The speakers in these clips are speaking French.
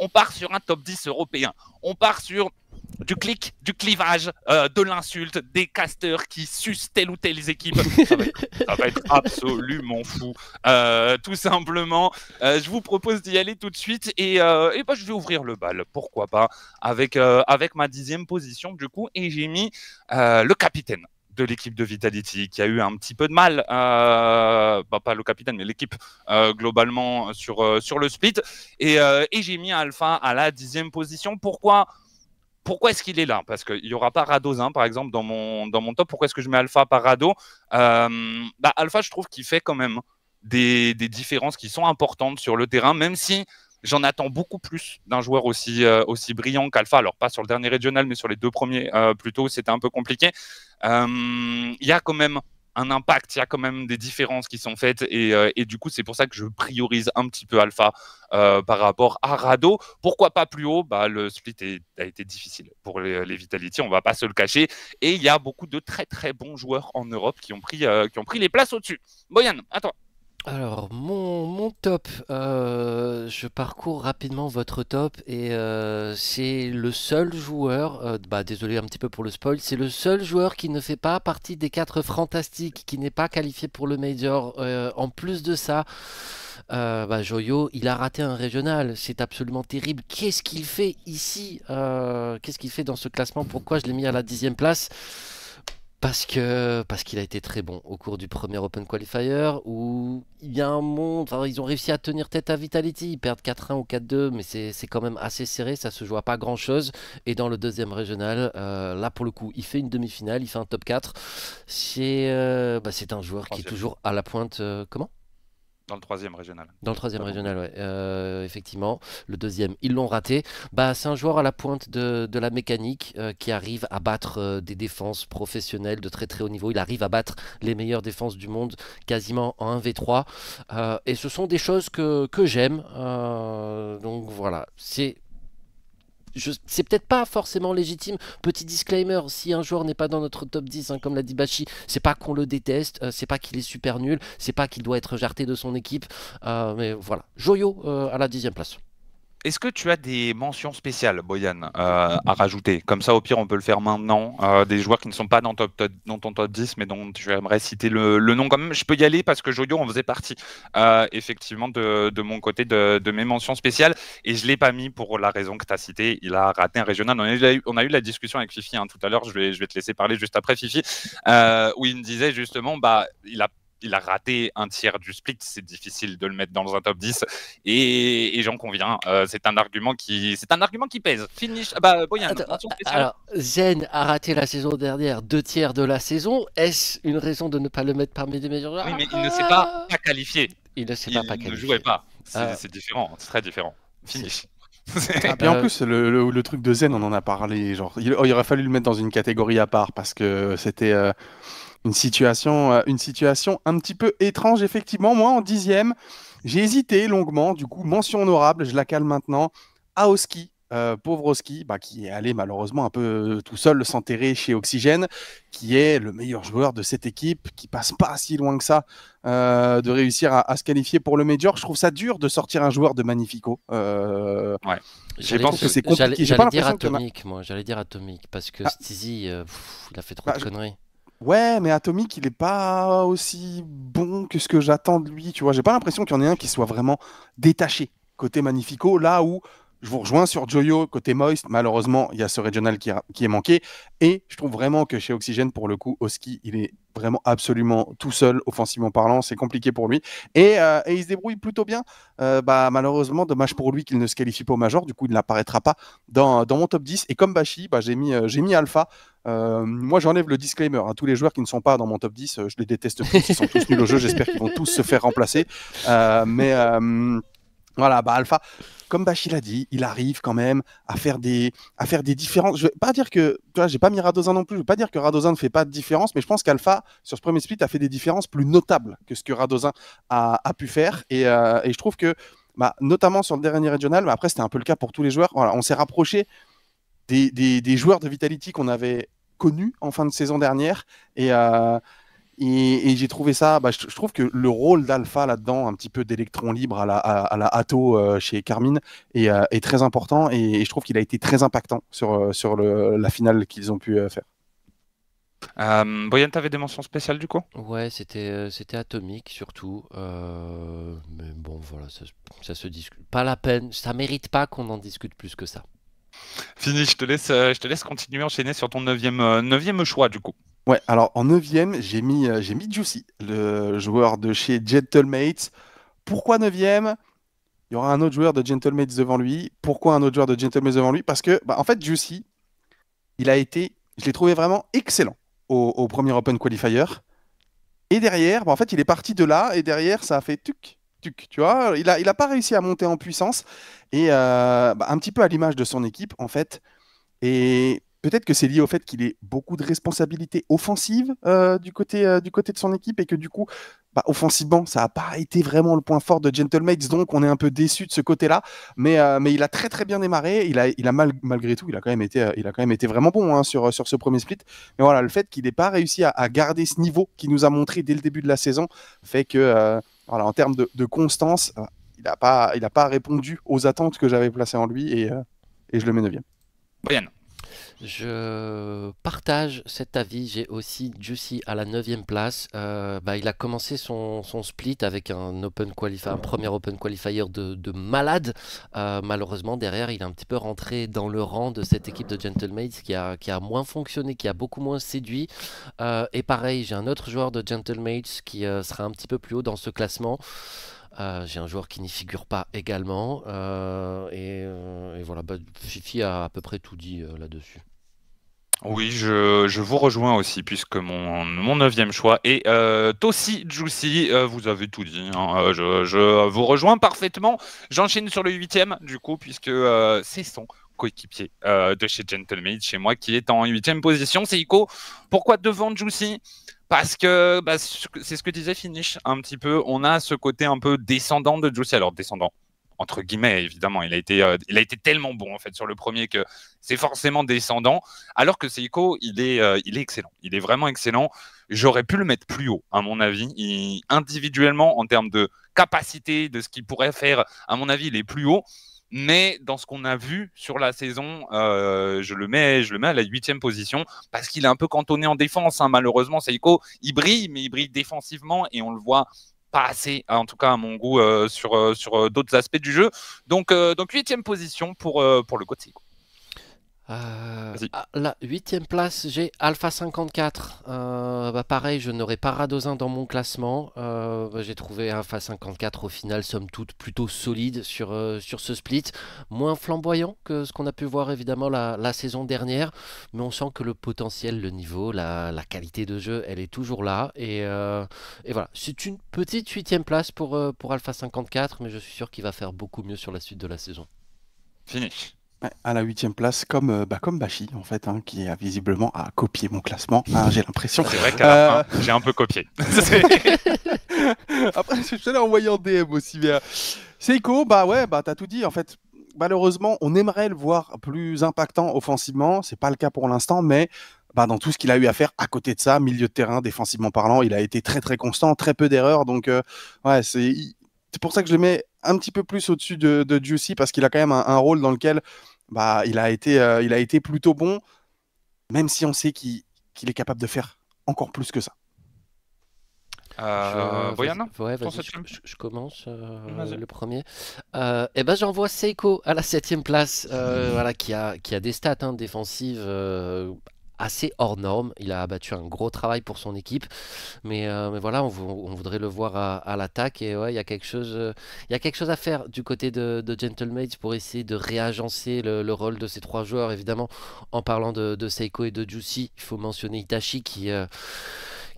on part sur un top 10 européen. On part sur du clic, du clivage, euh, de l'insulte, des casteurs qui sucent telle ou telle équipe. Ça va être, absolument fou. Euh, tout simplement, euh, je vous propose d'y aller tout de suite et, et bah, je vais ouvrir le bal, pourquoi pas, avec, avec ma dixième position du coup. Et j'ai mis le capitaine de l'équipe de Vitality qui a eu un petit peu de mal, euh, bah, pas le capitaine, mais l'équipe euh, globalement sur, euh, sur le split. Et, j'ai mis Alpha à la dixième position. Pourquoi pourquoi est-ce qu'il est là Parce qu'il n'y aura pas Radosin, par exemple, dans mon, dans mon top. Pourquoi est-ce que je mets Alpha par Rado bah, Alpha, je trouve qu'il fait quand même des, des différences qui sont importantes sur le terrain, même si j'en attends beaucoup plus d'un joueur aussi, euh, aussi brillant qu'Alpha. Alors, pas sur le dernier régional, mais sur les deux premiers euh, plutôt, c'était un peu compliqué. Euh, il y a quand même un impact, il y a quand même des différences qui sont faites et, du coup c'est pour ça que je priorise un petit peu Alpha par rapport à Rado. Pourquoi pas plus haut bah, Le split a été difficile pour les, Vitality, on va pas se le cacher et il y a beaucoup de très très bons joueurs en Europe qui ont pris, qui ont pris les places au-dessus. Boyan, à toi. Alors, mon, mon top, euh, je parcours rapidement votre top et euh, c'est le seul joueur, euh, bah, désolé un petit peu pour le spoil, c'est le seul joueur qui ne fait pas partie des quatre fantastiques, qui n'est pas qualifié pour le Major. en plus de ça, bah, Joyo, il a raté un régional, c'est absolument terrible. Qu'est-ce qu'il fait ici Qu'est-ce qu'il fait dans ce classement Pourquoi je l'ai mis à la dixième place parce que parce qu'il a été très bon au cours du premier Open Qualifier où il y a un monde, ils ont réussi à tenir tête à Vitality, ils perdent 4-1 ou 4-2 mais c'est quand même assez serré, ça se joue à pas grand chose et dans le deuxième régional euh, là pour le coup il fait une demi-finale, il fait un top 4 euh, bah, c'est un joueur qui est toujours à la pointe, euh, comment dans le troisième régional. Dans le troisième régional, oui. Euh, effectivement, le deuxième, ils l'ont raté. Bah, c'est un joueur à la pointe de, la mécanique euh, qui arrive à battre euh, des défenses professionnelles de très très haut niveau. Il arrive à battre les meilleures défenses du monde quasiment en 1v3. et ce sont des choses que, que j'aime. donc voilà, c'est c'est peut-être pas forcément légitime. Petit disclaimer, si un joueur n'est pas dans notre top 10, hein, comme l'a dit Bashi, c'est pas qu'on le déteste, euh, c'est pas qu'il est super nul, c'est pas qu'il doit être jarté de son équipe. Euh, mais voilà, Joyo euh, à la dixième place. Est-ce que tu as des mentions spéciales, Boyan, euh, à rajouter Comme ça, au pire, on peut le faire maintenant. Euh, des joueurs qui ne sont pas dans, top, ton top 10, mais dont tu aimerais citer le, nom quand même. Je peux y aller parce que Joyo en faisait partie, euh, effectivement, de, mon côté, de, mes mentions spéciales. Et je ne l'ai pas mis pour la raison que tu as citée. Il a raté un régional. On a eu, la discussion avec Fifi hein, tout à l'heure. Je vais, te laisser parler juste après, Fifi, où il me disait justement, bah, il a il a raté un tiers du split, c'est difficile de le mettre dans un top 10. Et, j'en conviens, euh, c'est un argument qui, c'est un argument qui pèse. Finish. Ah bah, ah, alors, Zen a raté la saison dernière deux tiers de la saison. Est-ce une raison de ne pas le mettre parmi les meilleurs Oui, mais il ne ah. s'est pas, qualifié. Il ne s'est pas, qualifié. Il ne jouait pas. C'est différent, c'est très différent. Finish. Et en plus, le, truc de Zen, on en a parlé. Genre, il, aurait fallu le mettre dans une catégorie à part parce que c'était. Euh, une situation, euh, une situation un petit peu étrange, effectivement. Moi, en dixième, j'ai hésité longuement. Du coup, mention honorable, je la cale maintenant. à Oski. Euh, pauvre Oski, bah, qui est allé malheureusement un peu euh, tout seul s'enterrer chez Oxygène, qui est le meilleur joueur de cette équipe, qui passe pas si loin que ça de réussir à, se qualifier pour le Major. Je trouve ça dur de sortir un joueur de Magnifico. ouais. Je pense que c'est compliqué. J'allais dire Atomique, moi. J'allais dire Atomique, parce que ah. Stizzy il a fait trop bah, de conneries. Ouais, mais Atomic, il est pas aussi bon que ce que j'attends de lui. Tu vois, j'ai pas l'impression qu'il y en ait un qui soit vraiment détaché côté Magnifico, là où je vous rejoins sur Joyo côté Moist. Malheureusement, il y a ce Regional qui, qui, est manqué. Et je trouve vraiment que chez Oxygène, pour le coup, Oski, il est vraiment absolument tout seul, offensivement parlant, c'est compliqué pour lui. Et, euh, il se débrouille plutôt bien. Euh, bah, malheureusement, dommage pour lui qu'il ne se qualifie pas au major, du coup il n'apparaîtra pas dans, mon top 10. Et comme Bashi, bah, j'ai mis, euh, mis Alpha. moi j'enlève le disclaimer, à hein. tous les joueurs qui ne sont pas dans mon top 10, je les déteste tous, ils sont tous nuls au jeu, j'espère qu'ils vont tous se faire remplacer. mais... Voilà, bah Alpha, comme Bachil a dit, il arrive quand même à faire des, à faire des différences. Je vais pas dire que, tu vois, j'ai pas mis Radozin non plus. Je vais pas dire que Radosin ne fait pas de différence, mais je pense qu'Alpha, sur ce premier split, a fait des différences plus notables que ce que Radosin a, pu faire. Et, euh, je trouve que, bah, notamment sur le dernier régional, mais bah, après, c'était un peu le cas pour tous les joueurs. on s'est rapproché des, joueurs de Vitality qu'on avait connus en fin de saison dernière. Et. Euh, et, j'ai trouvé ça, bah, je, trouve que le rôle d'Alpha là-dedans, un petit peu d'électron libre à la, à, la euh, chez Carmine, est, euh, est, très important et, je trouve qu'il a été très impactant sur, euh, sur la finale qu'ils ont pu faire. Euh, Boyan, t'avais des mentions spéciales du coup Ouais, c'était c'était atomique surtout. mais bon, voilà, ça, ça, se discute. Pas la peine, ça mérite pas qu'on en discute plus que ça. Fini, je te laisse, je te laisse continuer, enchaîner sur ton neuvième, neuvième choix du coup. Ouais, alors en 9 j'ai mis, euh, j'ai mis Juicy, le joueur de chez Gentlemates. Pourquoi 9 e il y aura un autre joueur de Gentlemates devant lui. Pourquoi un autre joueur de Gentlemates devant lui Parce que, bah, en fait, Juicy, il a été, je l'ai trouvé vraiment excellent au, premier Open Qualifier. Et derrière, bah, en fait, il est parti de là, et derrière, ça a fait tuc, tuc, tu vois. Il n'a il a pas réussi à monter en puissance, et euh, bah, un petit peu à l'image de son équipe, en fait. Et peut-être que c'est lié au fait qu'il ait beaucoup de responsabilités offensives euh, du, côté, euh, du côté de son équipe et que du coup, bah, offensivement, ça n'a pas été vraiment le point fort de Gentlemates, donc on est un peu déçu de ce côté-là. Mais, euh, mais il a très très bien démarré. Il a, il a mal, malgré tout, il a quand même été, il a quand même été vraiment bon hein, sur, sur ce premier split. Mais voilà, le fait qu'il n'ait pas réussi à, garder ce niveau qu'il nous a montré dès le début de la saison fait que, voilà, en termes de, constance, il n'a pas, il pas répondu aux attentes que j'avais placées en lui et, et je le mets 9e. Brian. Je partage cet avis. J'ai aussi Juicy à la 9 place. Euh, bah, il a commencé son, split avec un, open un premier Open Qualifier de, malade. Euh, malheureusement, derrière, il est un petit peu rentré dans le rang de cette équipe de Gentlemates qui a, qui a moins fonctionné, qui a beaucoup moins séduit. Euh, et pareil, j'ai un autre joueur de Gentlemates qui sera un petit peu plus haut dans ce classement. Ah, j'ai un joueur qui n'y figure pas également. Euh, euh, et, voilà, bah, Fifi a à peu près tout dit euh, là-dessus. Oui, je, vous rejoins aussi, puisque mon, mon neuvième choix est euh, Tossi Juicy. vous avez tout dit. Hein. je, vous rejoins parfaitement. J'enchaîne sur le huitième, du coup, puisque c'est son coéquipier de chez Gentleman, chez moi, qui est en huitième position. C'est Ico. Pourquoi devant Juicy parce bah, que c'est ce que disait Finish un petit peu. On a ce côté un peu descendant de Juicy. Alors, descendant, entre guillemets, évidemment. Il a été, euh, il a été tellement bon, en fait, sur le premier que c'est forcément descendant. Alors que Seiko, il est, euh, il est excellent. Il est vraiment excellent. J'aurais pu le mettre plus haut, à mon avis. individuellement, en termes de capacité, de ce qu'il pourrait faire, à mon avis, il est plus haut mais dans ce qu'on a vu sur la saison, euh, je le mets, je le mets à la huitième position parce qu'il est un peu cantonné en défense. Hein. Malheureusement, Seiko, il brille, mais il brille défensivement et on le voit pas assez, en tout cas à mon goût, euh, sur, euh, sur d'autres aspects du jeu. Donc, huitième position pour, pour le côté Seiko. Euh, ah, la huitième place, j'ai Alpha 54. Euh, bah, pareil, je n'aurais pas Radosin dans mon classement. Euh, bah, j'ai trouvé Alpha 54 au final, somme toute, plutôt solide sur, euh, sur ce split. Moins flamboyant que ce qu'on a pu voir évidemment la, saison dernière. Mais on sent que le potentiel, le niveau, la, qualité de jeu, elle est toujours là. Et, voilà, c'est une petite huitième place pour, pour Alpha 54, mais je suis sûr qu'il va faire beaucoup mieux sur la suite de la saison. Fini à la huitième place, comme, euh, bah, Bashi, en fait, hein, qui a visiblement à copier mon classement, ah, j'ai l'impression. C'est vrai qu'à la euh, fin, j'ai un peu copié. Après, je suis allé en en DM aussi, bien euh, Seiko, bah ouais, bah t'as tout dit, en fait. Malheureusement, on aimerait le voir plus impactant offensivement, c'est pas le cas pour l'instant, mais bah, dans tout ce qu'il a eu à faire à côté de ça, milieu de terrain, défensivement parlant, il a été très très constant, très peu d'erreurs, donc ouais, c'est... C'est pour ça que je le mets un petit peu plus au-dessus de, de Juicy parce qu'il a quand même un rôle dans lequel bah, il, a été, euh, il a été plutôt bon, même si on sait qu'il est capable de faire encore plus que ça. Euh, je, je, commence euh, le premier. Euh, et eh ben j'envoie Seiko à la septième place, euh, mmh. voilà qui a qui a des stats hein, défensives assez hors norme. Il a abattu un gros travail pour son équipe. Mais, euh, voilà, on, voudrait le voir à, l'attaque. Et ouais, il y, a quelque chose, euh, il y a quelque chose à faire du côté de, de Gentlemates pour essayer de réagencer le, rôle de ces trois joueurs. Évidemment, en parlant de, Seiko et de Juicy, il faut mentionner Itachi qui. Euh,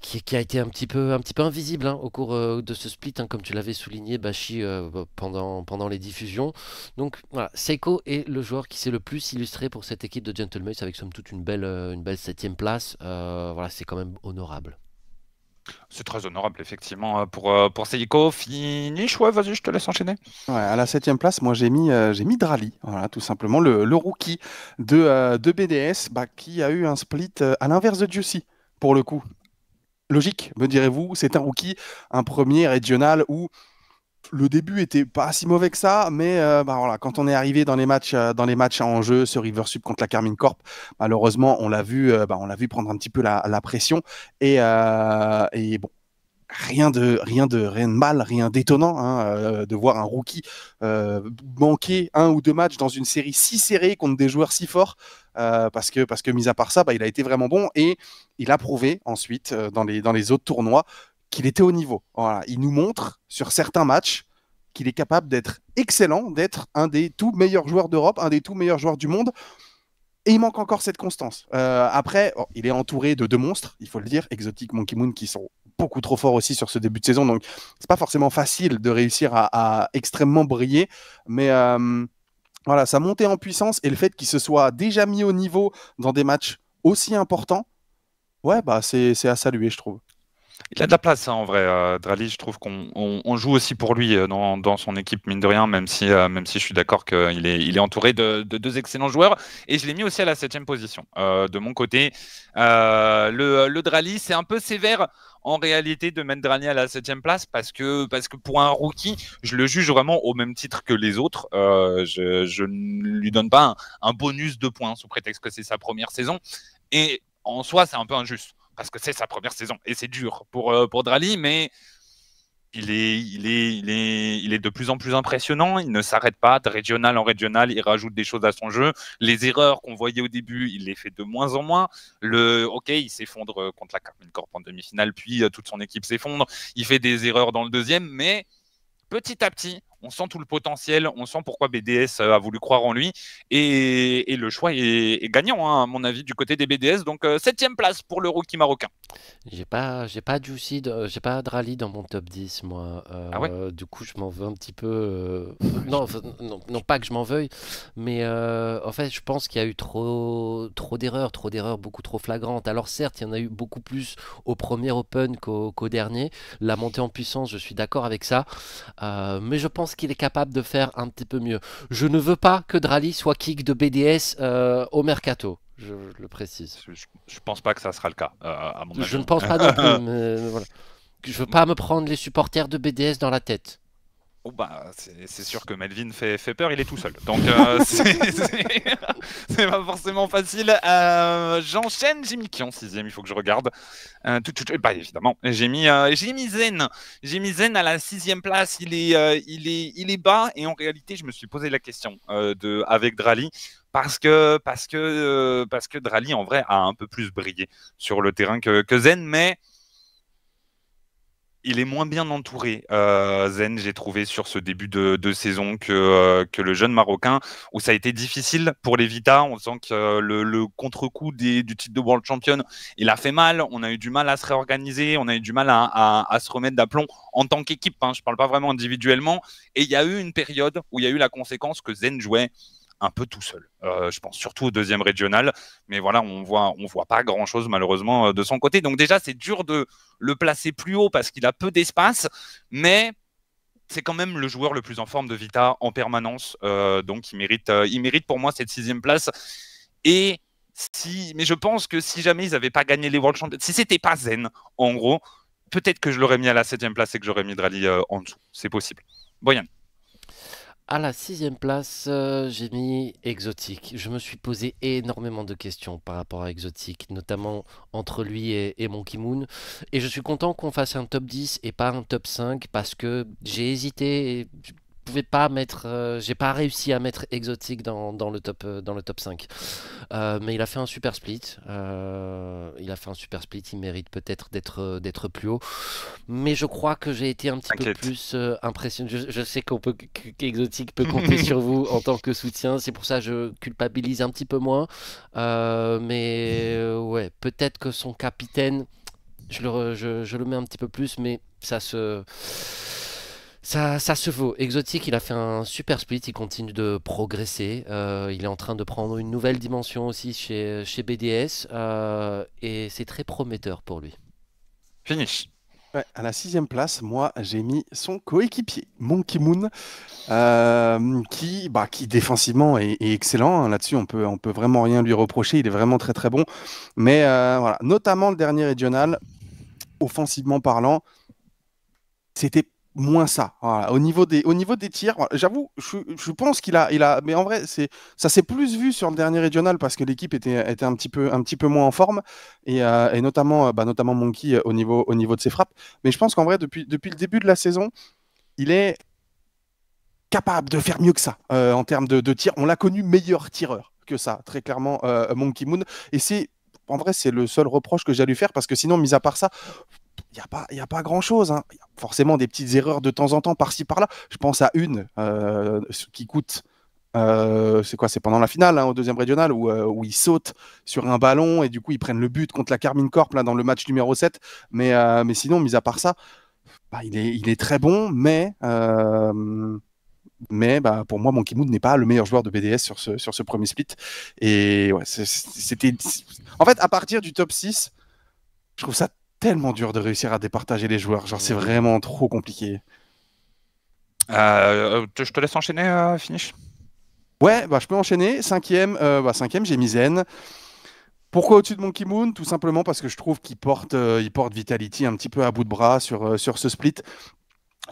qui, a été un petit peu, un petit peu invisible hein, au cours euh, de ce split, hein, comme tu l'avais souligné, Bashi, euh, pendant, les diffusions. Donc voilà, Seiko est le joueur qui s'est le plus illustré pour cette équipe de Gentlemen, avec somme toute une belle, euh, une belle septième place. voilà, c'est quand même honorable. C'est très honorable, effectivement, pour, pour Seiko. Finish, ouais, vas-y, je te laisse enchaîner. Ouais, à la septième place, moi, j'ai mis, Drali, voilà, tout simplement, le, rookie de, BDS, bah, qui a eu un split à l'inverse de Juicy, pour le coup. Logique, me direz-vous, c'est un rookie, un premier régional où le début était pas si mauvais que ça, mais euh, bah, voilà, quand on est arrivé dans les matchs, euh, dans les matchs en jeu, ce River Sub contre la Carmine Corp, malheureusement, on l'a vu, euh, bah, on l'a vu prendre un petit peu la, pression et bon, rien de rien de rien de mal, rien d'étonnant hein, euh, de voir un rookie euh, manquer un ou deux matchs dans une série si serrée contre des joueurs si forts. Euh, parce que parce que mis à part ça, bah, il a été vraiment bon et il a prouvé ensuite dans les dans les autres tournois qu'il était au niveau. il nous montre sur certains matchs qu'il est capable d'être excellent, d'être un des tout meilleurs joueurs d'Europe, un des tout meilleurs joueurs du monde. Et il manque encore cette constance. après, oh, il est entouré de deux monstres, il faut le dire, Exotic Monkey Moon, qui sont beaucoup trop fort aussi sur ce début de saison. Donc, c'est pas forcément facile de réussir à, extrêmement briller, mais euh, voilà, sa montée en puissance et le fait qu'il se soit déjà mis au niveau dans des matchs aussi importants, ouais, bah c'est à saluer, je trouve il a de la place hein, en vrai. Euh, Drali, je trouve qu'on joue aussi pour lui euh, dans, son équipe, mine de rien, même si, euh, même si je suis d'accord qu'il est, entouré de, deux excellents joueurs. Et je l'ai mis aussi à la septième position. de mon côté, le, le Drali, c'est un peu sévère en réalité de mettre Drali à la septième place parce que, parce que pour un rookie, je le juge vraiment au même titre que les autres. je, ne lui donne pas un bonus de points sous prétexte que c'est sa première saison. Et en soi, c'est un peu injuste parce que c'est sa première saison et c'est dur pour, euh, Drali, mais il est, il, est, il, est, de plus en plus impressionnant. Il ne s'arrête pas de régional en régional. Il rajoute des choses à son jeu. Les erreurs qu'on voyait au début, il les fait de moins en moins. Le, ok, il s'effondre euh, contre la Carmine Corp en demi-finale, puis euh, toute son équipe s'effondre. Il fait des erreurs dans le deuxième, mais petit à petit, on sent tout le potentiel, on sent pourquoi BDS euh, a voulu croire en lui. Et, le choix est, gagnant, hein, à mon avis, du côté des BDS. Donc, euh, septième place pour le rookie marocain. J'ai pas, j'ai pas Juicy, euh, j'ai pas Drali dans mon top 10, moi. Ah du coup, je m'en veux un petit peu. Non, non, pas que je m'en veuille, mais en fait, je pense qu'il y a eu trop, trop d'erreurs, trop d'erreurs beaucoup trop flagrantes. Alors, certes, il y en a eu beaucoup plus au premier Open qu'au dernier. La montée en puissance, je suis d'accord avec ça. mais je pense qu'il est capable de faire un petit peu mieux. Je ne veux pas que Drali soit kick de BDS euh, au mercato. Je, le précise. Je, ne pense pas que ça sera le cas. Euh, je ne pense pas non plus. Je euh, ne Je veux pas me prendre les supporters de BDS dans la tête. Oh bah, c'est sûr que Melvin fait, peur, il est tout seul. Donc euh, c'est pas forcément facile. Euh, j'enchaîne, j'ai mis qui en sixième Il faut que je regarde. Euh, tout, bah évidemment, j'ai mis, j'ai mis Zen. J'ai mis Zen à la sixième place. Il est, il est, il est bas et en réalité, je me suis posé la question de avec Drali parce que parce que parce que Drali en vrai a un peu plus brillé sur le terrain que, que Zen, mais il est moins bien entouré, euh, Zen, j'ai trouvé sur ce début de, saison que, euh, que, le jeune Marocain, où ça a été difficile pour les Vita. On sent que euh, le, contre-coup du titre de World Champion, il a fait mal. On a eu du mal à se réorganiser, on a eu du mal à, se remettre d'aplomb en tant qu'équipe. Hein. je ne parle pas vraiment individuellement. Et il y a eu une période où il y a eu la conséquence que Zen jouait un peu tout seul. Euh, je pense surtout au deuxième régional, mais voilà, on voit, on voit pas grand chose malheureusement euh, de son côté. Donc déjà, c'est dur de le placer plus haut parce qu'il a peu d'espace, mais c'est quand même le joueur le plus en forme de Vita en permanence. Euh, donc il mérite, il mérite pour moi cette sixième place. Et si, mais je pense que si jamais ils n'avaient pas gagné les World Champions, si c'était pas Zen, en gros, peut-être que je l'aurais mis à la septième place et que j'aurais mis Drali en dessous. C'est possible. Boyan à la sixième place, j'ai euh, mis Exotique. Je me suis posé énormément de questions par rapport à Exotique, notamment entre lui et, Monkey Moon. Et je suis content qu'on fasse un top 10 et pas un top 5 parce que j'ai hésité pouvais pas mettre, euh, j'ai pas réussi à mettre Exotic dans, le top dans le top 5. Euh, euh, mais il a fait un super split. il a fait un super split. Il mérite peut-être d'être d'être plus haut. Mais je crois que j'ai été un petit peu plus impressionné. Je, sais qu'on peut qu'Exotic peut compter sur vous en tant que soutien. C'est pour ça que je culpabilise un petit peu moins. mais ouais, peut-être que son capitaine, je le, je le mets un petit peu plus, mais ça se ça, ça, se vaut. Exotique, il a fait un super split, il continue de progresser. Euh, il est en train de prendre une nouvelle dimension aussi chez, chez BDS. Euh, et c'est très prometteur pour lui. Finish. à la sixième place, moi, j'ai mis son coéquipier, Monkey Moon, euh, qui, bah, qui défensivement est, est excellent. Hein. Là-dessus, on peut, on peut vraiment rien lui reprocher. Il est vraiment très très bon. Mais voilà, notamment le dernier régional, offensivement parlant, c'était moins ça. Au niveau des, au niveau des tirs, j'avoue, je, pense qu'il a, il a, mais en vrai, c'est, ça s'est plus vu sur le dernier régional parce que l'équipe était, était un petit peu, un petit peu moins en forme et, euh, notamment, bah, notamment Monkey euh, au niveau, au niveau de ses frappes. Mais je pense qu'en vrai, depuis, depuis le début de la saison, il est capable de faire mieux que ça euh, en termes de, de tir. On l'a connu meilleur tireur que ça, très clairement, Monkey Moon. Et c'est en vrai, c'est le seul reproche que j'ai à lui faire parce que sinon, mis à part ça, il n'y a pas, a pas grand-chose. Hein. Forcément, des petites erreurs de temps en temps, par-ci, par-là. Je pense à une euh, qui coûte. Euh, c'est quoi C'est pendant la finale, hein, au deuxième régional, où, euh, où, ils sautent sur un ballon et du coup ils prennent le but contre la Carmine Corp là, dans le match numéro 7. Mais, mais sinon, mis à part ça, bah, il, est, il est très bon, mais, mais bah, pour moi, Monkey Mood n'est pas le meilleur joueur de BDS sur ce, sur ce premier split. Et ouais, c'était. En fait, à partir du top 6, je trouve ça tellement dur de réussir à départager les joueurs. Genre, c'est vraiment trop compliqué. Euh, euh, je te laisse enchaîner, euh, finish. Ouais, bah, je peux enchaîner. Cinquième, bah, cinquième j'ai mis Zen. Pourquoi au-dessus de Monkey Moon Tout simplement parce que je trouve qu'il porte, il porte Vitality un petit peu à bout de bras sur, sur ce split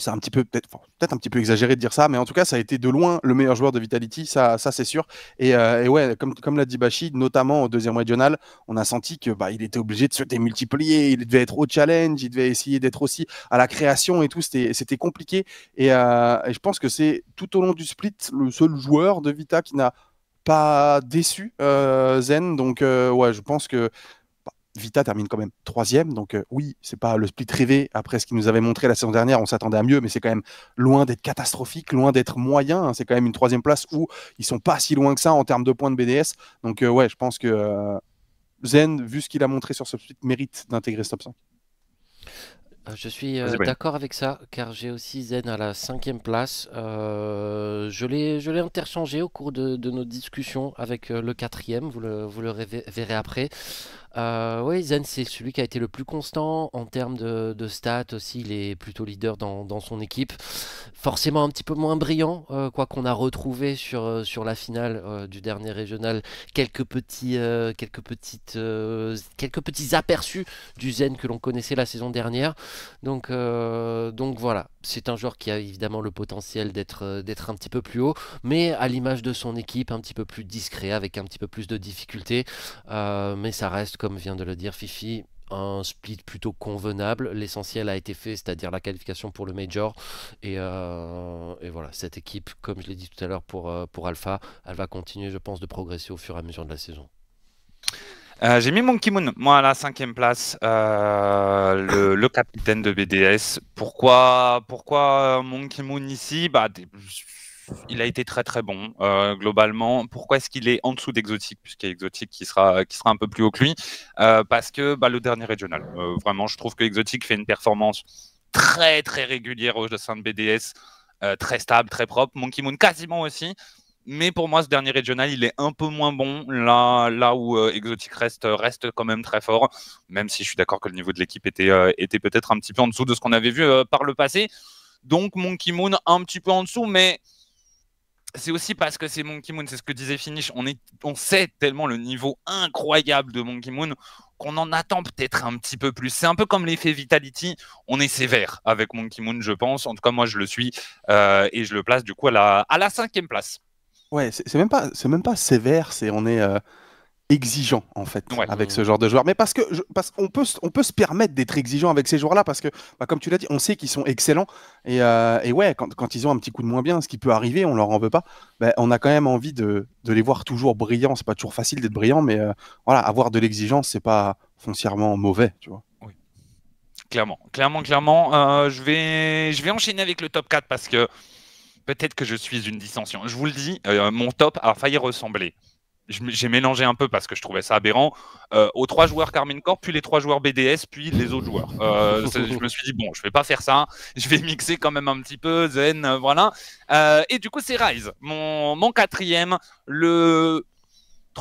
c'est un petit peu peut-être peut-être un petit peu exagéré de dire ça, mais en tout cas, ça a été de loin le meilleur joueur de Vitality, ça, ça c'est sûr. Et, euh, ouais, comme, comme l'a dit Bashi, notamment au deuxième régional, on a senti que bah, il était obligé de se démultiplier, il devait être au challenge, il devait essayer d'être aussi à la création et tout. C'était compliqué. Euh, et, je pense que c'est tout au long du split le seul joueur de Vita qui n'a pas déçu euh, Zen. Donc ouais, je pense que Vita termine quand même troisième. Donc euh, oui, c'est pas le split rêvé. Après ce qu'il nous avait montré la saison dernière, on s'attendait à mieux, mais c'est quand même loin d'être catastrophique, loin d'être moyen. Hein, c'est quand même une troisième place où ils sont pas si loin que ça en termes de points de BDS. Donc euh, ouais, je pense que euh, Zen, vu ce qu'il a montré sur ce split, mérite d'intégrer ce top 5. Je suis euh, d'accord avec ça, car j'ai aussi Zen à la cinquième place. Euh, je l'ai interchangé au cours de, nos discussions avec euh, le quatrième, vous le, vous le verrez après. Euh, oui, Zen, c'est celui qui a été le plus constant en termes de, stats aussi. Il est plutôt leader dans, dans, son équipe. Forcément un petit peu moins brillant, quoi qu'on a retrouvé sur, sur la finale du dernier régional quelques petits, quelques, petites, quelques petits aperçus du Zen que l'on connaissait la saison dernière. Donc, euh, donc voilà, c'est un joueur qui a évidemment le potentiel euh, d'être un petit peu plus haut, mais à l'image de son équipe, un petit peu plus discret, avec un petit peu plus de difficultés. Euh, mais ça reste, comme vient de le dire Fifi, un split plutôt convenable. L'essentiel a été fait, c'est-à-dire la qualification pour le Major. Et, et voilà, cette équipe, comme je l'ai dit tout à l'heure pour, pour Alpha, elle va continuer, je pense, de progresser au fur et à mesure de la saison. Euh, j'ai mis Monkey Moon, moi, à la cinquième place, euh, le, capitaine de BDS. Pourquoi, pourquoi euh, Monkey Moon ici bah, Il a été très très bon, globalement. Pourquoi est-ce qu'il est en dessous d'Exotique, puisqu'il Exotique qui sera, qui sera un peu plus haut que lui Parce que bah, le dernier régional. vraiment, je trouve que Exotique fait une performance très très régulière au sein de BDS. très stable, très propre. Monkey Moon quasiment aussi. Mais pour moi, ce dernier régional, il est un peu moins bon là, là où euh, Exotic reste, euh, reste quand même très fort, même si je suis d'accord que le niveau de l'équipe était, euh, était peut-être un petit peu en dessous de ce qu'on avait vu par le passé. Donc Monkey Moon un petit peu en dessous, mais c'est aussi parce que c'est Monkey Moon, c'est ce que disait Finish, on, est, on sait tellement le niveau incroyable de Monkey Moon qu'on en attend peut-être un petit peu plus. C'est un peu comme l'effet Vitality, on est sévère avec Monkey Moon, je pense. En tout cas, moi, je le suis et je le place du coup à la, à la cinquième place. Ouais, c'est même pas, c'est même pas sévère, c'est on est euh, exigeant en fait avec ce genre de joueurs. Mais parce que parce qu'on peut, on peut se permettre d'être exigeant avec ces joueurs-là parce que, bah, comme tu l'as dit, on sait qu'ils sont excellents et, euh, et ouais, quand, quand, ils ont un petit coup de moins bien, ce qui peut arriver, on leur en veut pas. Bah, on a quand même envie de, de les voir toujours brillants. C'est pas toujours facile d'être brillant, mais euh, voilà, avoir de l'exigence, c'est pas foncièrement mauvais, tu vois. Oui. Clairement, clairement, clairement. je vais, je vais enchaîner avec le top 4 parce que Peut-être que je suis une dissension. Je vous le dis, euh, mon top a failli ressembler. J'ai mélangé un peu parce que je trouvais ça aberrant euh, aux trois joueurs Carmine Corp, puis les trois joueurs BDS, puis les autres joueurs. Euh, je me suis dit, bon, je ne vais pas faire ça, je vais mixer quand même un petit peu, zen, voilà. et du coup, c'est Rise, mon, mon quatrième, le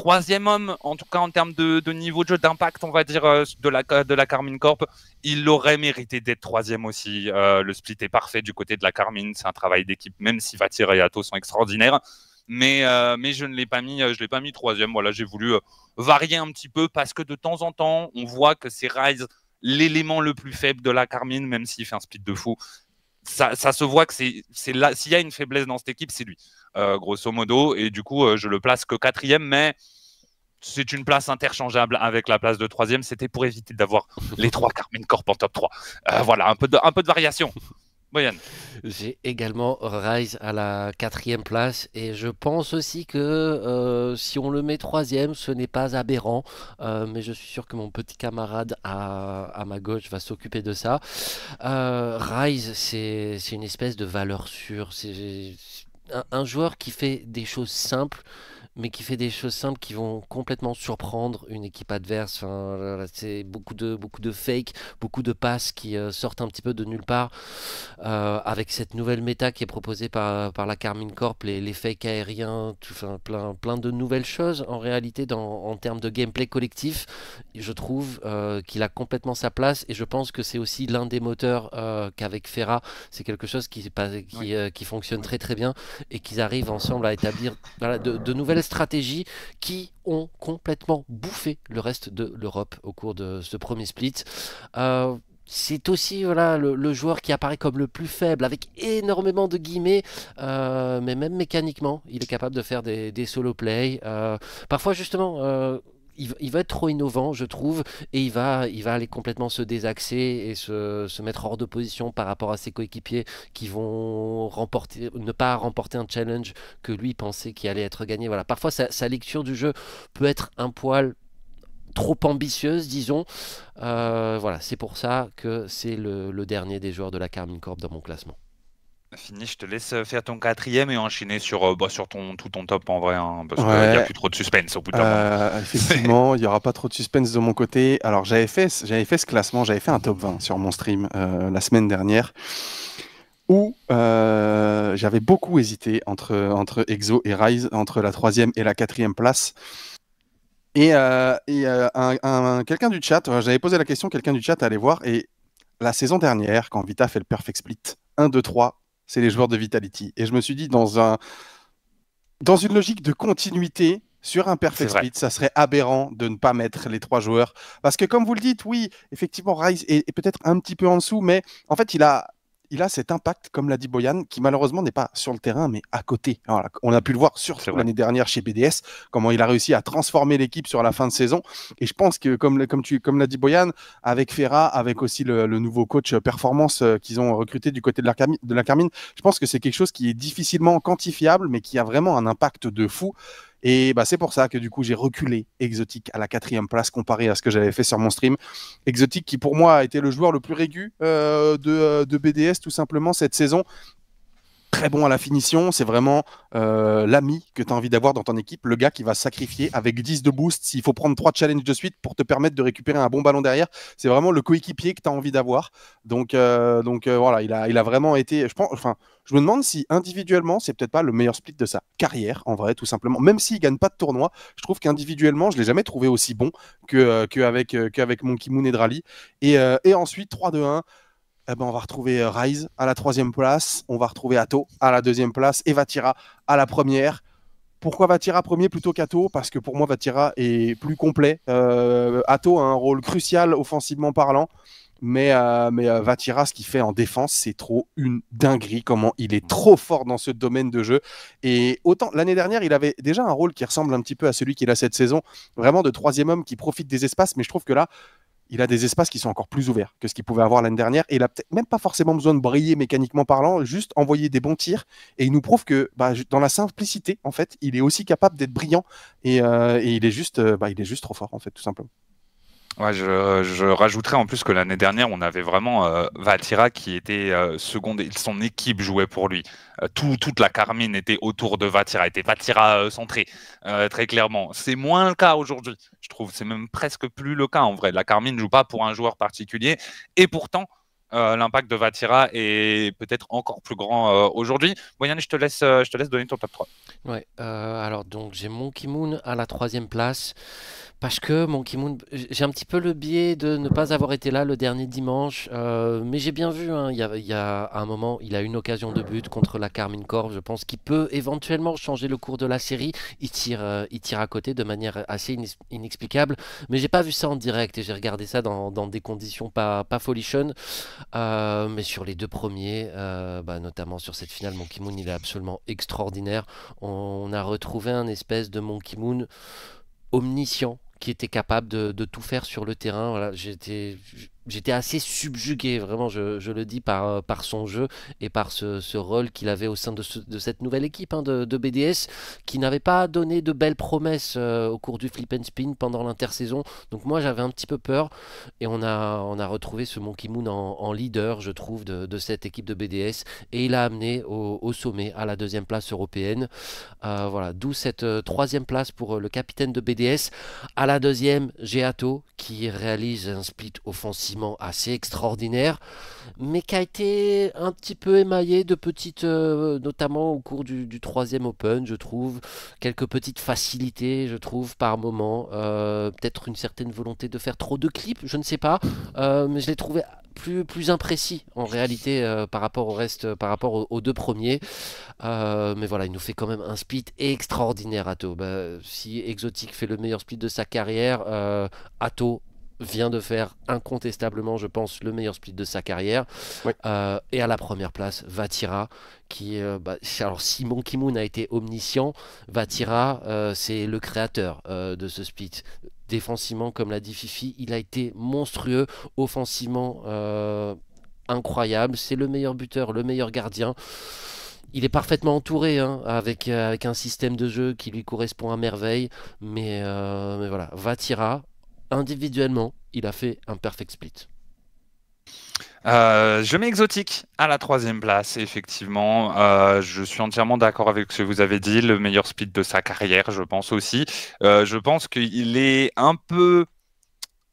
troisième homme, en tout cas en termes de, niveau de jeu d'impact, on va dire, euh, de la, de la Carmine Corp. Il aurait mérité d'être troisième aussi. Euh, le split est parfait du côté de la Carmine. C'est un travail d'équipe, même si Vatir et Ato sont extraordinaires. Mais, euh, mais je ne l'ai pas mis, je l'ai pas mis troisième. Voilà, j'ai voulu varier un petit peu parce que de temps en temps, on voit que c'est Rise l'élément le plus faible de la Carmine, même s'il fait un split de fou ça, se voit que c'est là. S'il y a une faiblesse dans cette équipe, c'est lui, euh, grosso modo. Et du coup, euh, je le place que quatrième, mais c'est une place interchangeable avec la place de troisième. C'était pour éviter d'avoir les trois Carmine Corp en top 3. Euh, voilà, un peu de variation. Boyan. J'ai également Rise à la quatrième place et je pense aussi que euh, si on le met troisième, ce n'est pas aberrant, euh, mais je suis sûr que mon petit camarade à, ma gauche va s'occuper de ça. Euh, Rise, c'est une espèce de valeur sûre, c'est un, joueur qui fait des choses simples, mais qui fait des choses simples qui vont complètement surprendre une équipe adverse. c'est beaucoup de, beaucoup de fakes, beaucoup de passes qui euh, sortent un petit peu de nulle part. Euh, avec cette nouvelle méta qui est proposée par, par la Carmine Corp, les, les fakes aériens, tout, plein, plein de nouvelles choses en réalité dans, en termes de gameplay collectif. Je trouve euh, qu'il a complètement sa place et je pense que c'est aussi l'un des moteurs qu'avec Ferra, c'est quelque chose qui, qui, qui fonctionne très très bien et qu'ils arrivent ensemble à établir de, de nouvelles stratégies qui ont complètement bouffé le reste de l'Europe au cours de ce premier split. Euh, c'est aussi voilà, le, joueur qui apparaît comme le plus faible, avec énormément de guillemets, euh, mais même mécaniquement, il est capable de faire des, solo plays. Euh, parfois, justement, il, va être trop innovant, je trouve, et il va, il va aller complètement se désaxer et se, mettre hors de position par rapport à ses coéquipiers qui vont ne pas remporter un challenge que lui pensait qu'il allait être gagné. Voilà, parfois sa, lecture du jeu peut être un poil trop ambitieuse, disons. Euh, voilà, c'est pour ça que c'est le, le dernier des joueurs de la Carmine Corp dans mon classement. Fini, je te laisse euh, faire ton quatrième et enchaîner sur, euh, bah, sur ton, tout ton top en vrai, hein, parce qu'il n'y a plus trop de suspense au bout d'un euh, Effectivement, il n'y aura pas trop de suspense de mon côté. Alors j'avais fait, fait ce classement, j'avais fait un top 20 sur mon stream la semaine dernière, où j'avais beaucoup hésité entre, entre Exo et Rise, entre la troisième et la quatrième place. Et, et quelqu'un du chat, j'avais posé la question, quelqu'un du chat allait voir, et la saison dernière, quand Vita fait le perfect split, 1, 2, 3, c'est les joueurs de Vitality. Et je me suis dit, dans, un, dans une logique de continuité, sur un perfect split, ça serait aberrant de ne pas mettre les trois joueurs. Parce que comme vous le dites, oui, effectivement, Rise est peut-être un petit peu en dessous, mais en fait, il a il a cet impact, comme l'a dit Boyan, qui malheureusement n'est pas sur le terrain, mais à côté. on a pu le voir sur l'année dernière chez BDS, comment il a réussi à transformer l'équipe sur la fin de saison. Et je pense que, comme, comme, comme l'a dit Boyan, avec Ferra, avec aussi le, nouveau coach euh, performance euh, qu'ils ont recruté du côté de de la Carmine, je pense que c'est quelque chose qui est difficilement quantifiable, mais qui a vraiment un impact de fou. Et bah, c'est pour ça que du coup, j'ai reculé Exotic à la quatrième place comparé à ce que j'avais fait sur mon stream. Exotic qui, pour moi, a été le joueur le plus régu euh, de, euh, BDS tout simplement cette saison très bon à la finition. C'est vraiment euh, l'ami que tu as envie d'avoir dans ton équipe, le gars qui va sacrifier avec 10 de boost s'il faut prendre 3 challenges de suite pour te permettre de récupérer un bon ballon derrière. C'est vraiment le coéquipier que tu as envie d'avoir. Donc, euh, euh, voilà, il a, vraiment été. Je, pense, enfin, je me demande si individuellement, c'est peut-être pas le meilleur split de sa carrière, en vrai, tout simplement. Même s'il gagne pas de tournoi, je trouve qu'individuellement, je l'ai jamais trouvé aussi bon qu'avec que, que avec Monkey Moon et Drali. Et, et ensuite, 3-2-1. Eh ben, on va retrouver euh, Rise à la troisième place, on va retrouver Ato à la deuxième place et Vatira à la première. Pourquoi Vatira premier plutôt qu'Ato Parce que pour moi, Vatira est plus complet. Euh, Ato a un rôle crucial offensivement parlant. Mais, euh, mais Vatira, ce qu'il fait en défense, c'est trop une dinguerie. Comment il est trop fort dans ce domaine de jeu. Et autant l'année dernière, il avait déjà un rôle qui ressemble un petit peu à celui qu'il a cette saison, vraiment de troisième homme qui profite des espaces. Mais je trouve que là, il a des espaces qui sont encore plus ouverts que ce qu'il pouvait avoir l'année dernière. Et il n'a même pas forcément besoin de briller mécaniquement parlant, juste envoyer des bons tirs. Et il nous prouve que bah, dans la simplicité, en fait, il est aussi capable d'être brillant. Et, euh, il, est juste, euh, bah, il est juste trop fort, en fait, tout simplement. Ouais, je, rajouterais en plus que l'année dernière, on avait vraiment euh, Vatira qui était euh, seconde, son équipe jouait pour lui. Euh, toute la Carmine était autour de Vatira, était Vatira centré, très clairement. C'est moins le cas aujourd'hui, je trouve. C'est même presque plus le cas en vrai. La Carmine ne joue pas pour un joueur particulier. Et pourtant, l'impact de Vatira est peut-être encore plus grand aujourd'hui. Moyenne, je te, laisse, je te laisse donner ton top 3. Ouais, alors donc j'ai Monkey Moon à la troisième place parce que Monkey Moon, j'ai un petit peu le biais de ne pas avoir été là le dernier dimanche, euh, mais j'ai bien vu, hein, il, y, a, un moment, il a une occasion de but contre la Carmine Corps, je pense qui peut éventuellement changer le cours de la série, il tire, euh, il tire à côté de manière assez inexplicable, mais j'ai pas vu ça en direct et j'ai regardé ça dans, des conditions pas, pas folichonnes, euh, mais sur les deux premiers, bah, notamment sur cette finale, Monkey Moon, il est absolument extraordinaire, on a retrouvé un espèce de Monkey Moon omniscient qui était capable de, tout faire sur le terrain. j'étais, j'étais assez subjugué, vraiment, je, le dis, par, euh, par son jeu et par ce, rôle qu'il avait au sein de, de cette nouvelle équipe hein, de, de, BDS, qui n'avait pas donné de belles promesses euh, au cours du flip and spin pendant l'intersaison. Donc moi, j'avais un petit peu peur, et on a, on a retrouvé ce Monkey Moon en, leader, je trouve, de, cette équipe de BDS, et il a amené au, sommet, à la deuxième place européenne. Euh, voilà, d'où cette troisième place pour le capitaine de BDS. À la deuxième, Géato qui réalise un split offensif assez extraordinaire, mais qui a été un petit peu émaillé de petites, euh, notamment au cours du, troisième Open, je trouve, quelques petites facilités, je trouve, par moment, euh, peut-être une certaine volonté de faire trop de clips, je ne sais pas, euh, mais je l'ai trouvé plus, plus imprécis en réalité par rapport au reste, par rapport aux, deux premiers. mais voilà, il nous fait quand même un split extraordinaire, Atto. Bah, si Exotic fait le meilleur split de sa carrière, euh, Atto vient de faire incontestablement, je pense, le meilleur split de sa carrière. Euh, et à la première place, Vatira, qui, euh, bah, alors si Monkey a été omniscient, Vatira, euh, c'est le créateur de ce split. Défensivement, comme l'a dit Fifi, il a été monstrueux. Offensivement, incroyable. C'est le meilleur buteur, le meilleur gardien il est parfaitement entouré hein, avec, un système de jeu qui lui correspond à merveille. mais voilà, Vatira, individuellement, il a fait un perfect split. Euh, je mets exotique à la troisième place, effectivement. Euh, je suis entièrement d'accord avec ce que vous avez dit, le meilleur split de sa carrière, je pense aussi. Euh, je pense qu'il est un peu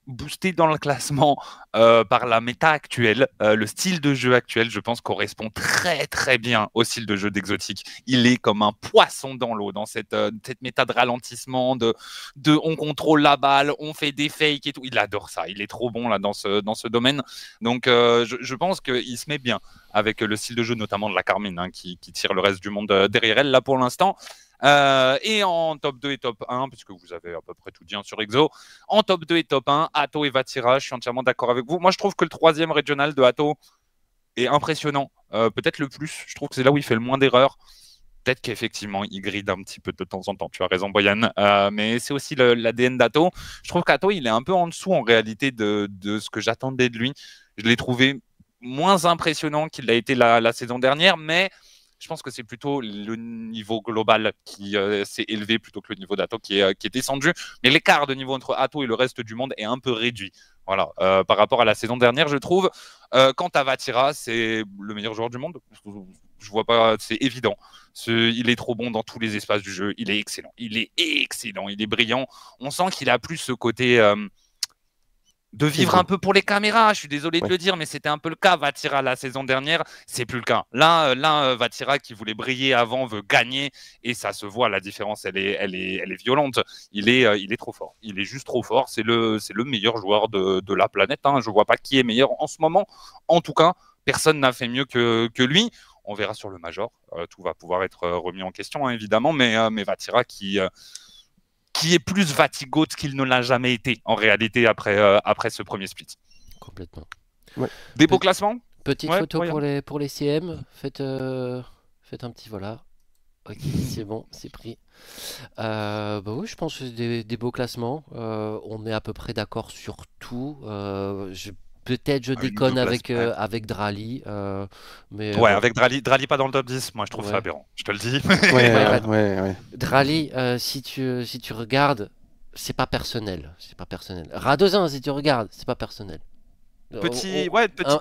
boosté dans le classement euh, par la méta actuelle. Euh, le style de jeu actuel, je pense, correspond très très bien au style de jeu d'exotique. Il est comme un poisson dans l'eau dans cette, euh, cette méta de ralentissement, de, de on contrôle la balle, on fait des fakes et tout. Il adore ça, il est trop bon là dans ce, dans ce domaine. Donc je, pense qu'il se met bien avec le style de jeu, notamment de la Carmine, hein, qui, qui, tire le reste du monde derrière elle là pour l'instant. Euh, et en top 2 et top 1, puisque vous avez à peu près tout dit hein, sur Exo, en top 2 et top 1, Ato et Vatira, je suis entièrement d'accord avec vous. Moi, je trouve que le troisième régional de Ato est impressionnant, euh, peut-être le plus. Je trouve que c'est là où il fait le moins d'erreurs. Peut-être qu'effectivement, il gride un petit peu de temps en temps. Tu as raison, Boyan. Euh, mais c'est aussi l'ADN d'Ato. Je trouve qu'Ato, il est un peu en dessous en réalité de, ce que j'attendais de lui. Je l'ai trouvé moins impressionnant qu'il l'a été la saison dernière, mais je pense que c'est plutôt le niveau global qui euh, s'est élevé plutôt que le niveau d'Ato euh, qui est, descendu. Mais l'écart de niveau entre Ato et le reste du monde est un peu réduit. Voilà, euh, par rapport à la saison dernière, je trouve. quant à Vatira, c'est le meilleur joueur du monde. Je vois pas, c'est évident. il est trop bon dans tous les espaces du jeu. Il est excellent. Il est excellent. Il est brillant. On sent qu'il a plus ce côté de vivre un peu pour les caméras. Je suis désolé de le dire, mais c'était un peu le cas. Vatira la saison dernière, c'est plus le cas. Là, euh, là, euh, Vatira qui voulait briller avant veut gagner et ça se voit. La différence, elle est, elle elle est violente. Il est, euh, il est trop fort. Il est juste trop fort. C'est le, c'est le meilleur joueur de, la planète. Hein. Je vois pas qui est meilleur en ce moment. En tout cas, personne n'a fait mieux que, que lui. On verra sur le major. tout va pouvoir être remis en question, hein, évidemment, mais, mais Vatira qui qui est plus Vatigoat qu'il ne l'a jamais été en réalité après, euh, après ce premier split. Complètement. Des beaux classements Petite photo pour, les, pour les CM. Faites, euh, faites un petit voilà. Ok, c'est bon, c'est pris. Euh, bah oui, je pense que des, des beaux classements. Euh, on est à peu près d'accord sur tout. je Peut-être je ah, déconne avec, euh, avec Drali. Euh, mais, ouais, euh, avec Drali, Drali pas dans le top 10, moi je trouve ça aberrant, je te le dis. Drali, si, tu, si tu regardes, c'est pas personnel. C'est pas personnel. Radozin, si tu regardes, c'est pas personnel. Euh, Petit, ouais, petite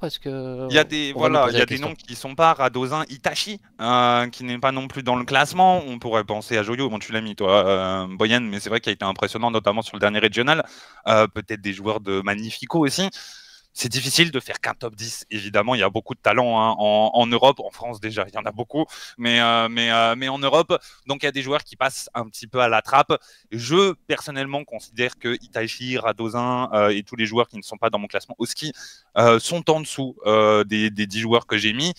parce que il y a euh, des voilà, il y a des noms qui sont pas Radozin, Itachi, euh, qui n'est pas non plus dans le classement. On pourrait penser à Joyo, tu l'as mis toi, euh, mais c'est vrai qu'il a été impressionnant, notamment sur le dernier régional. Peut-être des joueurs de Magnifico aussi c'est difficile de faire qu'un top 10. Évidemment, il y a beaucoup de talents hein, en, Europe, en France déjà, il y en a beaucoup, mais, euh, mais, euh, mais en Europe, donc il y a des joueurs qui passent un petit peu à la trappe. Je, personnellement, considère que Itachi, Radozin euh, et tous les joueurs qui ne sont pas dans mon classement au ski sont en dessous des, des 10 joueurs que j'ai mis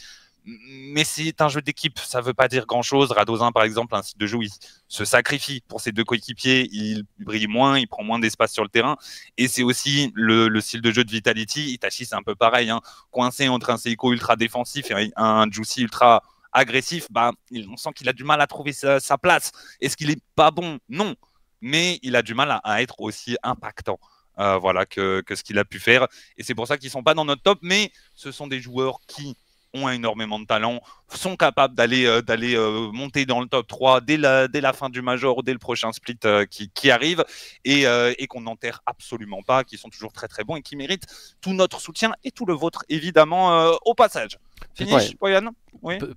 mais c'est un jeu d'équipe, ça ne veut pas dire grand-chose. Radozin, par exemple, un style de jeu, il se sacrifie pour ses deux coéquipiers, il brille moins, il prend moins d'espace sur le terrain. Et c'est aussi le, style de jeu de Vitality. Itachi, c'est un peu pareil, hein. coincé entre un Seiko ultra défensif et un Juicy ultra agressif. Bah, on sent qu'il a du mal à trouver sa, place. Est-ce qu'il n'est pas bon Non, mais il a du mal à, être aussi impactant. Euh, voilà que, ce qu'il a pu faire et c'est pour ça qu'ils ne sont pas dans notre top mais ce sont des joueurs qui ont énormément de talent, sont capables d'aller euh, euh, monter dans le top 3 dès la, dès la fin du major, dès le prochain split euh, qui, qui, arrive, et, et qu'on n'enterre absolument pas, qui sont toujours très très bons et qui méritent tout notre soutien et tout le vôtre évidemment au passage. Finish,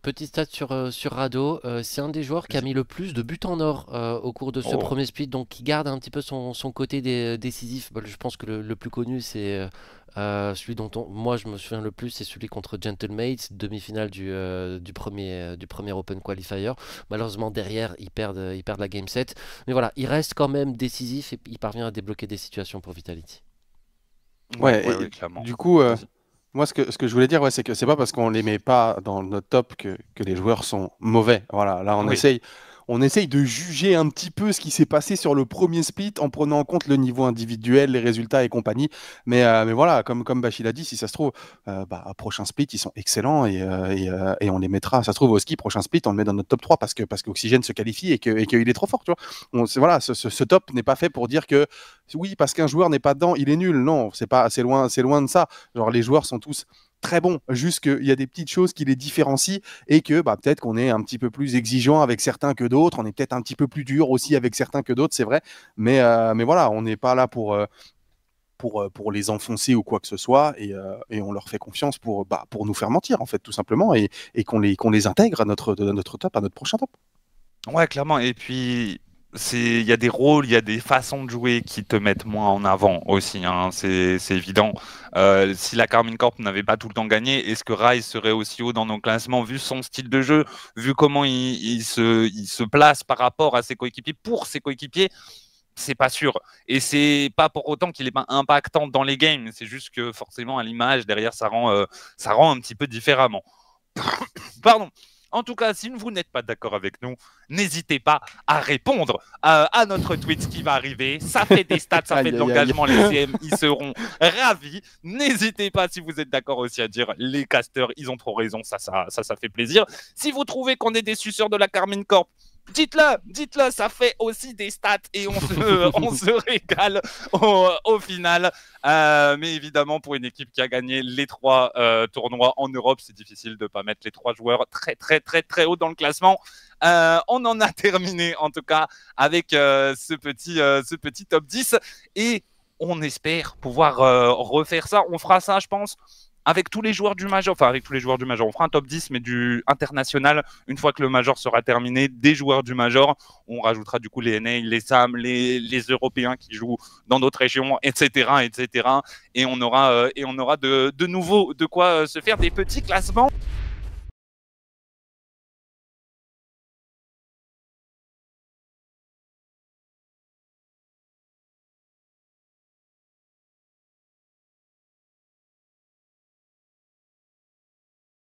Petit stat sur, euh, sur Rado, euh, c'est un des joueurs qui a mis le plus de buts en or euh, au cours de ce oh. premier split, donc qui garde un petit peu son, côté décisif. Bah, je pense que le, plus connu, c'est celui dont moi je me souviens le plus, c'est celui contre Gentlemates, demi-finale du, du, premier, du premier Open Qualifier. Malheureusement, derrière, ils perdent, ils perdent la game set. Mais voilà, il reste quand même décisif et il parvient à débloquer des situations pour Vitality. Ouais, clairement. Du coup, moi, ce que, ce que je voulais dire, c'est que c'est pas parce qu'on les met pas dans notre top que, les joueurs sont mauvais. Voilà, là, on essaye on essaye de juger un petit peu ce qui s'est passé sur le premier split en prenant en compte le niveau individuel, les résultats et compagnie. Mais, euh, mais voilà, comme, comme Bachil a dit, si ça se trouve, euh, bah, prochain split, ils sont excellents euh, et, on les mettra. Ça se trouve, au ski, prochain split, on le met dans notre top 3 parce que parce qu'Oxygène se qualifie et qu'il et est trop fort. Tu vois voilà, ce, top n'est pas fait pour dire que oui, parce qu'un joueur n'est pas dedans, il est nul. Non, c'est loin, loin de ça. Genre, les joueurs sont tous très bon, juste qu'il y a des petites choses qui les différencient et que bah, peut-être qu'on est un petit peu plus exigeant avec certains que d'autres, on est peut-être un petit peu plus dur aussi avec certains que d'autres, c'est vrai, mais, euh, mais voilà, on n'est pas là pour, euh, pour, euh, pour les enfoncer ou quoi que ce soit et, on leur fait confiance pour, bah, pour nous faire mentir en fait tout simplement et, qu'on les, qu'on les intègre à notre, notre top, à notre prochain top. Ouais, clairement, et puis il y a des rôles, il y a des façons de jouer qui te mettent moins en avant aussi, hein, c'est évident. Euh, si la Carmine Corp n'avait pas tout le temps gagné, est-ce que Rise serait aussi haut dans nos classements vu son style de jeu, vu comment il, se, place par rapport à ses coéquipiers, pour ses coéquipiers c'est pas sûr. Et c'est pas pour autant qu'il est pas impactant dans les games. C'est juste que forcément, à l'image, derrière, ça rend, euh, ça rend un petit peu différemment. Pardon. En tout cas, si vous n'êtes pas d'accord avec nous, n'hésitez pas à répondre euh, à, notre tweet qui va arriver. Ça fait des stats, ça fait de l'engagement. Les CM, ils seront ravis. N'hésitez pas, si vous êtes d'accord aussi, à dire les casteurs, ils ont trop raison. Ça, ça, ça, ça fait plaisir. Si vous trouvez qu'on est des suceurs de la Carmine Corp, Dites-le, dites-le, ça fait aussi des stats et on se, euh, régale au, final. Euh, mais évidemment, pour une équipe qui a gagné les trois euh, tournois en Europe, c'est difficile de ne pas mettre les trois joueurs très, très, très, très haut dans le classement. on en a terminé, en tout cas, avec ce, petit, ce petit top 10. Et on espère pouvoir refaire ça. On fera ça, je pense avec tous les joueurs du Major, enfin avec tous les joueurs du Major, on fera un top 10, mais du international, une fois que le Major sera terminé, des joueurs du Major, on rajoutera du coup les NA, les SAM, les, les Européens qui jouent dans d'autres régions, etc., etc. Et on aura, euh, et on aura de, nouveau de quoi euh, se faire des petits classements.